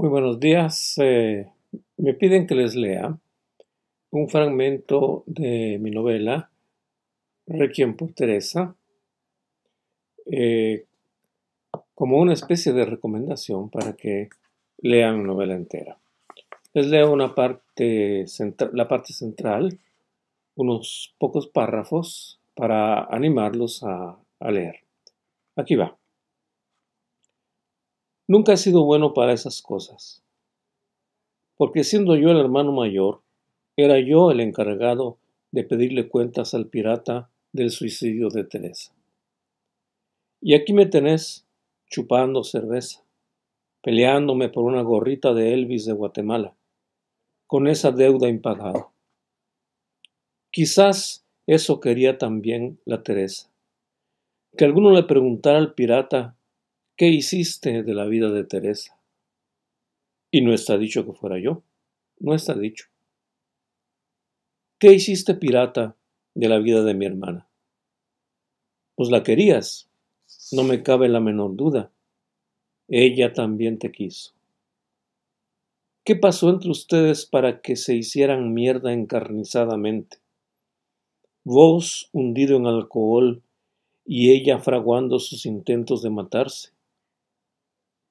Muy buenos días. Eh, me piden que les lea un fragmento de mi novela Requiem por Teresa eh, como una especie de recomendación para que lean la novela entera. Les leo una parte la parte central, unos pocos párrafos para animarlos a leer. Aquí va. Nunca he sido bueno para esas cosas, porque siendo yo el hermano mayor, era yo el encargado de pedirle cuentas al pirata del suicidio de Teresa. Y aquí me tenés chupando cerveza, peleándome por una gorrita de Elvis de Guatemala, con esa deuda impagada. Quizás eso quería también la Teresa, que alguno le preguntara al pirata ¿Qué hiciste de la vida de Teresa? Y no está dicho que fuera yo, no está dicho. ¿Qué hiciste pirata de la vida de mi hermana? Pues la querías, no me cabe la menor duda. Ella también te quiso. ¿Qué pasó entre ustedes para que se hicieran mierda encarnizadamente? Vos hundido en alcohol y ella fraguando sus intentos de matarse.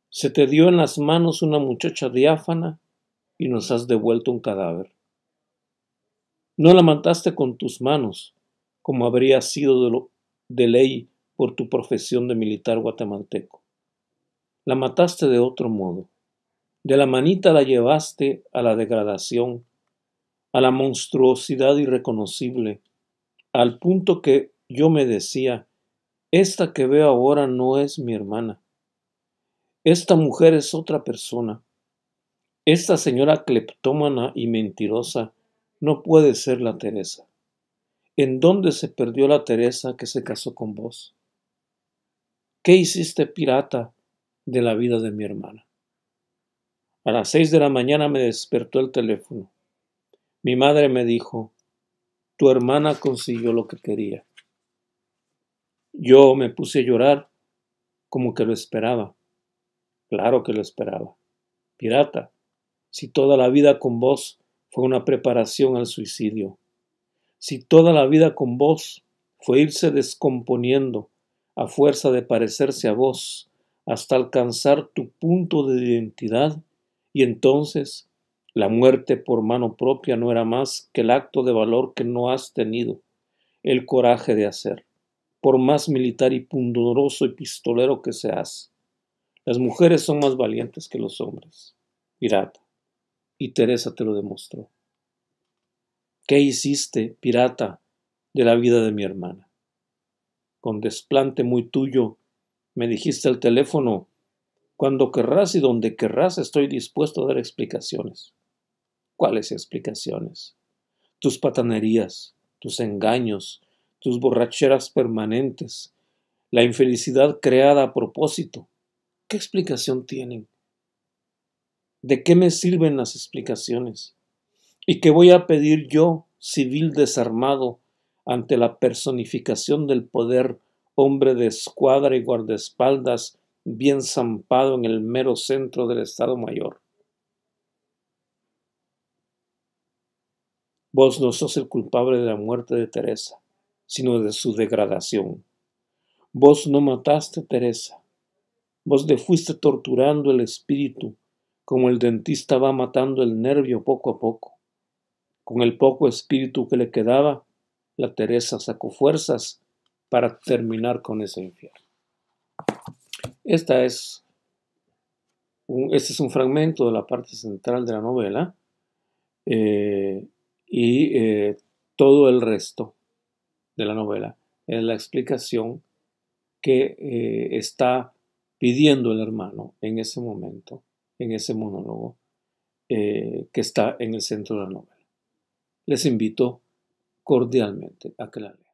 Se te dio en las manos una muchacha diáfana y nos has devuelto un cadáver. No la mataste con tus manos, como habría sido de, ley por tu profesión de militar guatemalteco. La mataste de otro modo. De la manita la llevaste a la degradación, a la monstruosidad irreconocible, al punto que yo me decía, esta que veo ahora no es mi hermana. Esta mujer es otra persona. Esta señora cleptómana y mentirosa no puede ser la Teresa. ¿En dónde se perdió la Teresa que se casó con vos? ¿Qué hiciste pirata de la vida de mi hermana? A las seis de la mañana me despertó el teléfono. Mi madre me dijo, tu hermana consiguió lo que quería. Yo me puse a llorar como que lo esperaba. Claro que lo esperaba. Pirata, si toda la vida con vos fue una preparación al suicidio, si toda la vida con vos fue irse descomponiendo a fuerza de parecerse a vos hasta alcanzar tu punto de identidad, y entonces la muerte por mano propia no era más que el acto de valor que no has tenido el coraje de hacer, por más militar y pundoroso y pistolero que seas. Las mujeres son más valientes que los hombres. Pirata. Y Teresa te lo demostró. ¿Qué hiciste, pirata, de la vida de mi hermana? Con desplante muy tuyo, me dijiste al teléfono, cuando querrás y donde querrás estoy dispuesto a dar explicaciones. ¿Cuáles explicaciones? Tus patanerías, tus engaños, tus borracheras permanentes, la infelicidad creada a propósito, ¿Qué explicación tienen? ¿De qué me sirven las explicaciones? ¿Y qué voy a pedir yo, civil desarmado, ante la personificación del poder, hombre de escuadra y guardaespaldas, bien zampado en el mero centro del Estado Mayor? Vos no sos el culpable de la muerte de Teresa, sino de su degradación. Vos no mataste a Teresa, Vos le fuiste torturando el espíritu, como el dentista va matando el nervio poco a poco. Con el poco espíritu que le quedaba, la Teresa sacó fuerzas para terminar con ese infierno. Esta es este es un fragmento de la parte central de la novela eh, y eh, todo el resto de la novela es la explicación que eh, está pidiendo el hermano en ese momento, en ese monólogo eh, que está en el centro de la novela. Les invito cordialmente a que la lean.